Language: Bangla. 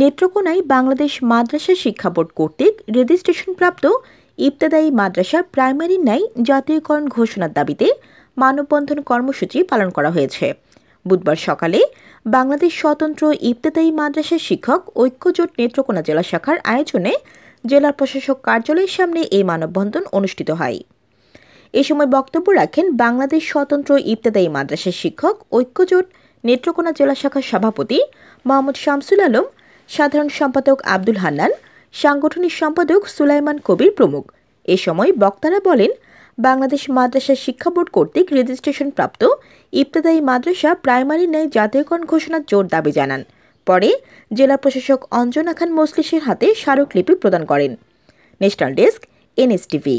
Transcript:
নেত্রকোনায় বাংলাদেশ মাদ্রাসা শিক্ষা বোর্ড কর্তৃক রেজিস্ট্রেশনপ্রাপ্ত ইবতদায়ী মাদ্রাসা প্রাইমারি ন্যায় জাতীয়করণ ঘোষণার দাবিতে মানববন্ধন কর্মসূচি পালন করা হয়েছে বুধবার সকালে বাংলাদেশ স্বতন্ত্র ইবতাদায়ী মাদ্রাসা শিক্ষক ঐক্যজোট নেত্রকোনা জেলা শাখার আয়োজনে জেলা প্রশাসক কার্যালয়ের সামনে এই মানববন্ধন অনুষ্ঠিত হয় এ সময় বক্তব্য রাখেন বাংলাদেশ স্বতন্ত্র ইবতদায়ী মাদ্রাসা শিক্ষক ঐক্যজোট নেত্রকোনা জেলা শাখার সভাপতি মোহাম্মদ শামসুল আলম সাধারণ সম্পাদক আব্দুল হান্নান সাংগঠনিক সম্পাদক সুলাইমান কবির প্রমুখ এ সময় বক্তারা বলেন বাংলাদেশ মাদ্রাসা শিক্ষা বোর্ড কর্তৃক রেজিস্ট্রেশন প্রাপ্ত ইবতদায়ী মাদ্রাসা প্রাইমারি ন্যায় জাতীয়করণ ঘোষণার জোর দাবি জানান পরে জেলা প্রশাসক অঞ্জনা খান মজলিসের হাতে স্মারকলিপি প্রদান করেন ন্যাশনাল ডেস্ক এনএসটিভি